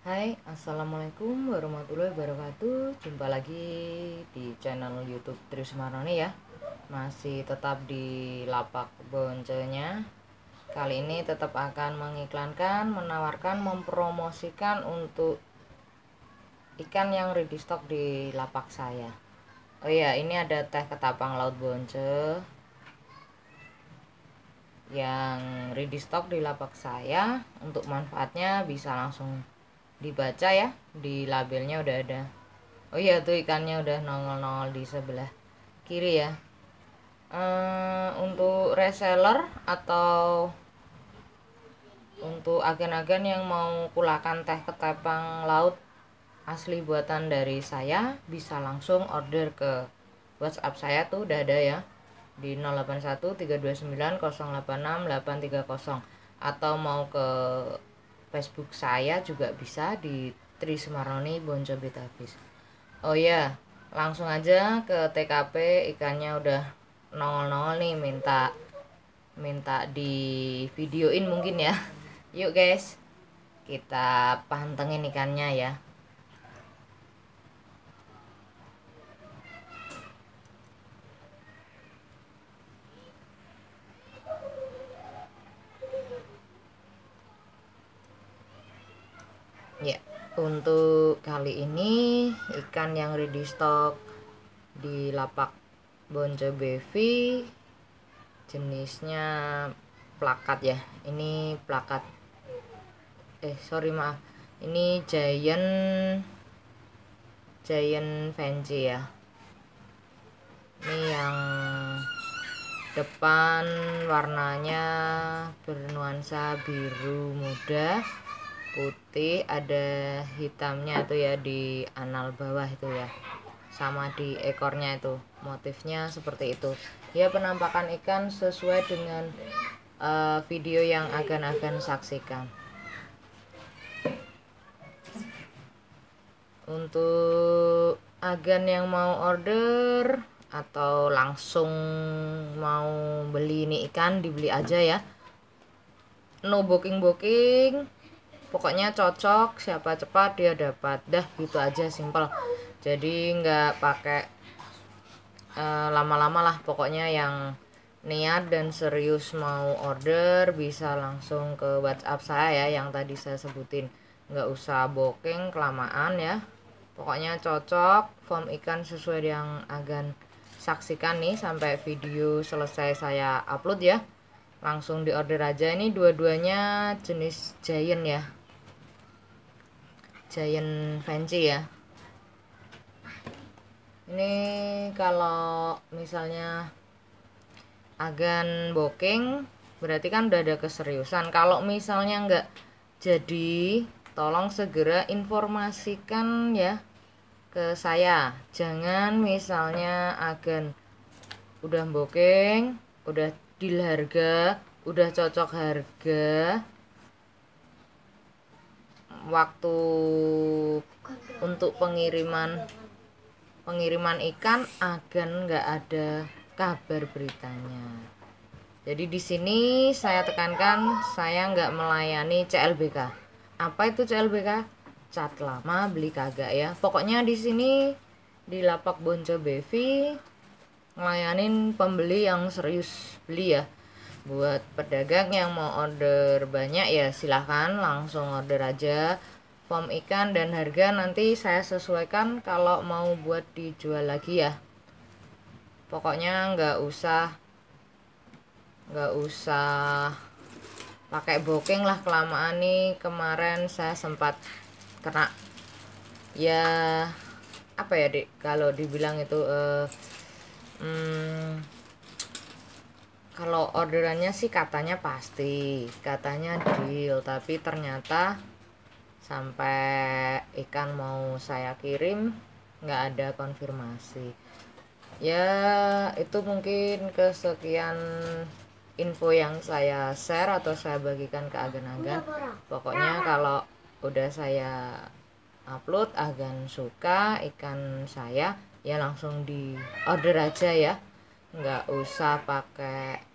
Hai, Assalamualaikum warahmatullahi wabarakatuh Jumpa lagi di channel youtube Tris Maroni ya Masih tetap di lapak boncenya Kali ini tetap akan mengiklankan, menawarkan, mempromosikan untuk ikan yang ready stock di lapak saya Oh ya, ini ada teh ketapang laut bonce yang ready stock di lapak saya untuk manfaatnya bisa langsung dibaca ya di labelnya udah ada oh iya tuh ikannya udah nongol-nongol di sebelah kiri ya ehm, untuk reseller atau untuk agen-agen yang mau kulakan teh ketepang laut asli buatan dari saya bisa langsung order ke WhatsApp saya tuh udah ada ya di 081 329 086 830 atau mau ke Facebook saya juga bisa di Tri Semaroni Bonco Betabis. Oh ya, langsung aja ke TKP ikannya udah nongol-nongol nih minta minta di videoin mungkin ya. Yuk guys, kita pantengin ikannya ya. untuk kali ini ikan yang ready stock di lapak Bonce Bevi jenisnya plakat ya ini plakat eh sorry maaf ini giant giant fancy ya ini yang depan warnanya bernuansa biru muda putih ada hitamnya itu ya di anal bawah itu ya sama di ekornya itu motifnya seperti itu ya penampakan ikan sesuai dengan uh, video yang akan-akan saksikan untuk agen yang mau order atau langsung mau beli ini ikan dibeli aja ya no booking booking pokoknya cocok siapa cepat dia dapat dah gitu aja simple jadi nggak pakai eh, lama-lama lah pokoknya yang niat dan serius mau order bisa langsung ke WhatsApp saya ya yang tadi saya sebutin nggak usah booking kelamaan ya pokoknya cocok form ikan sesuai yang agan saksikan nih sampai video selesai saya upload ya langsung di order aja ini dua-duanya jenis giant ya Giant Fancy ya ini kalau misalnya agen booking berarti kan udah ada keseriusan kalau misalnya nggak jadi tolong segera informasikan ya ke saya jangan misalnya agen udah booking udah deal harga udah cocok harga waktu untuk pengiriman pengiriman ikan agen nggak ada kabar beritanya jadi di sini saya tekankan saya nggak melayani CLBK apa itu CLBK cat lama beli kagak ya pokoknya di sini di lapak Bonco Bevi ngelayanin pembeli yang serius beli ya buat pedagang yang mau order banyak ya silahkan langsung order aja form ikan dan harga nanti saya sesuaikan kalau mau buat dijual lagi ya pokoknya nggak usah nggak usah pakai booking lah kelamaan nih kemarin saya sempat kena ya apa ya dek kalau dibilang itu eh, hmm, kalau orderannya sih katanya pasti katanya deal tapi ternyata sampai ikan mau saya kirim nggak ada konfirmasi ya itu mungkin kesekian info yang saya share atau saya bagikan ke agen-agen. Iya, pokoknya iya, kalau udah saya upload agen suka ikan saya ya langsung di order aja ya nggak usah pakai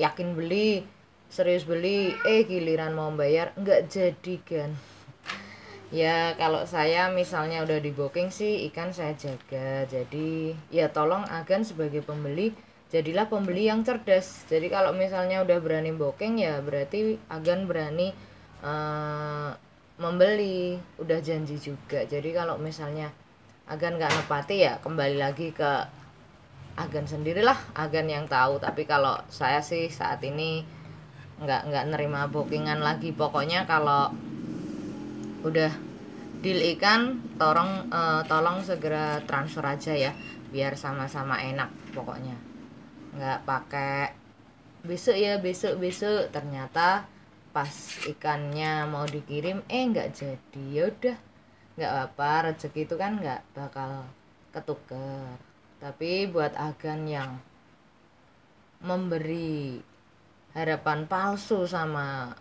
yakin beli serius beli eh giliran mau bayar nggak jadi kan ya kalau saya misalnya udah di booking sih ikan saya jaga jadi ya tolong agen sebagai pembeli jadilah pembeli yang cerdas jadi kalau misalnya udah berani booking ya berarti agen berani uh, membeli udah janji juga jadi kalau misalnya agan nggak nepati ya kembali lagi ke agen sendirilah agen yang tahu tapi kalau saya sih saat ini nggak nggak nerima bookingan lagi pokoknya kalau udah deal ikan tolong uh, tolong segera transfer aja ya biar sama-sama enak pokoknya nggak pakai besok ya besok besok ternyata pas ikannya mau dikirim eh nggak jadi yaudah nggak apa-apa rezeki itu kan nggak bakal ketuker tapi buat agan yang memberi harapan palsu sama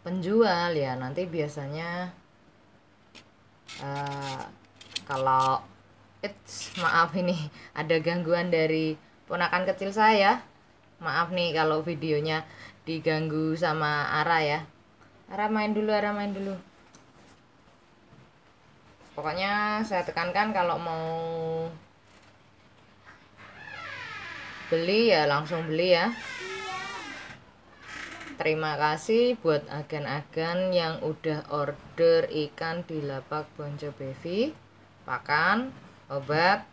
penjual ya nanti biasanya uh, kalau it's maaf ini ada gangguan dari ponakan kecil saya maaf nih kalau videonya diganggu sama Ara ya Ara main dulu Ara main dulu pokoknya saya tekankan kalau mau beli ya langsung beli ya Terima kasih buat agen-agen yang udah order ikan di lapak Bonco Bevi, pakan, obat,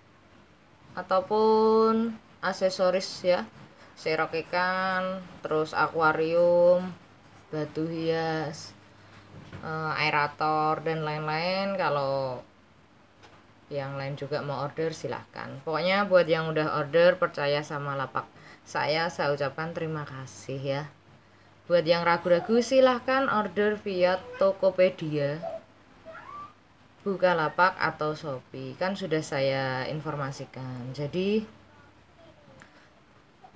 ataupun aksesoris ya, serok ikan, terus akuarium, batu hias, eh, aerator dan lain-lain. Kalau yang lain juga mau order silahkan pokoknya buat yang udah order percaya sama lapak saya saya ucapkan terima kasih ya buat yang ragu-ragu silahkan order via Tokopedia buka lapak atau Shopee kan sudah saya informasikan jadi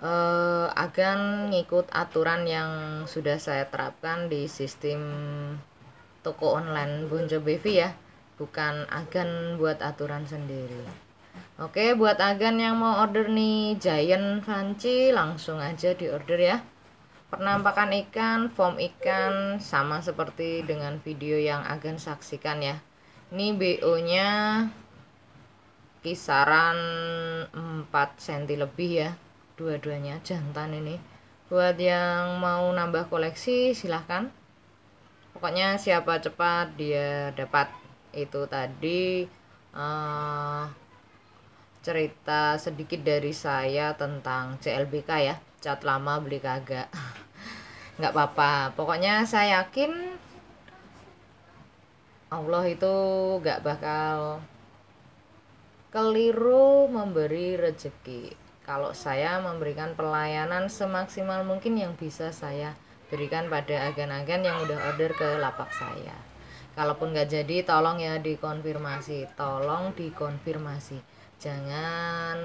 eh, akan ngikut aturan yang sudah saya terapkan di sistem toko online Bonjo Baby ya bukan agen buat aturan sendiri oke buat agen yang mau order nih giant Fancy langsung aja di order ya penampakan ikan form ikan sama seperti dengan video yang agen saksikan ya ini BO nya kisaran 4 cm lebih ya dua-duanya jantan ini buat yang mau nambah koleksi silahkan pokoknya siapa cepat dia dapat itu tadi uh, cerita sedikit dari saya tentang CLBK ya cat lama beli kagak nggak apa-apa pokoknya saya yakin Allah itu nggak bakal keliru memberi rezeki kalau saya memberikan pelayanan semaksimal mungkin yang bisa saya berikan pada agen-agen yang udah order ke lapak saya kalaupun nggak jadi tolong ya dikonfirmasi tolong dikonfirmasi jangan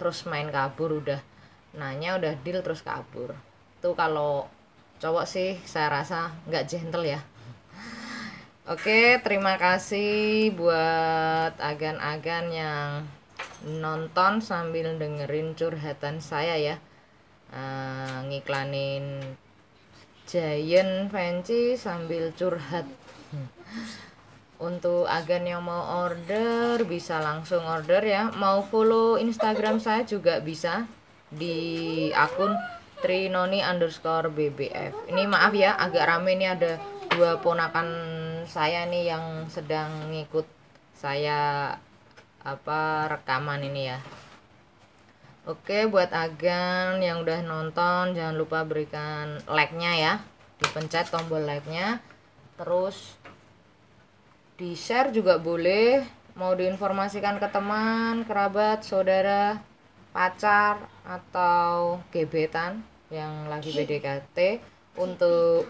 terus main kabur udah nanya udah deal terus kabur tuh kalau cowok sih saya rasa nggak gentle ya Oke, terima kasih buat agan-agan yang nonton sambil dengerin curhatan saya ya. Uh, ngiklanin Giant Fancy sambil curhat untuk agen yang mau order bisa langsung order ya mau follow instagram saya juga bisa di akun trinoni underscore bbf ini maaf ya agak rame ini ada dua ponakan saya nih yang sedang ngikut saya apa rekaman ini ya Oke, buat Agan yang udah nonton, jangan lupa berikan like-nya ya. Dipencet tombol like-nya. Terus di-share juga boleh. Mau diinformasikan ke teman, kerabat, saudara, pacar, atau gebetan yang lagi BDKT untuk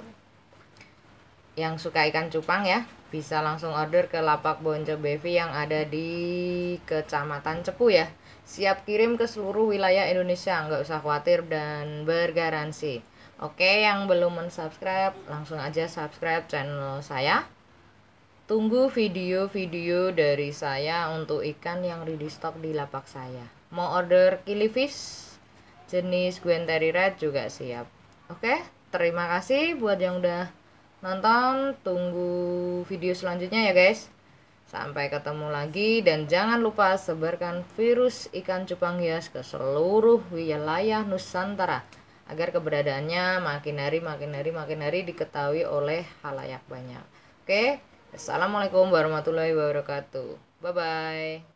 yang suka ikan cupang ya bisa langsung order ke lapak Bonco Bevi yang ada di Kecamatan Cepu ya. Siap kirim ke seluruh wilayah Indonesia, nggak usah khawatir dan bergaransi. Oke, yang belum mensubscribe, langsung aja subscribe channel saya. Tunggu video-video dari saya untuk ikan yang ready stock di lapak saya. Mau order killifish jenis Gwenteri Red juga siap. Oke, terima kasih buat yang udah nonton, tunggu video selanjutnya ya guys. Sampai ketemu lagi dan jangan lupa sebarkan virus ikan cupang hias ke seluruh wilayah Nusantara agar keberadaannya makin hari makin hari makin hari diketahui oleh halayak banyak. Oke, Assalamualaikum warahmatullahi wabarakatuh. Bye bye.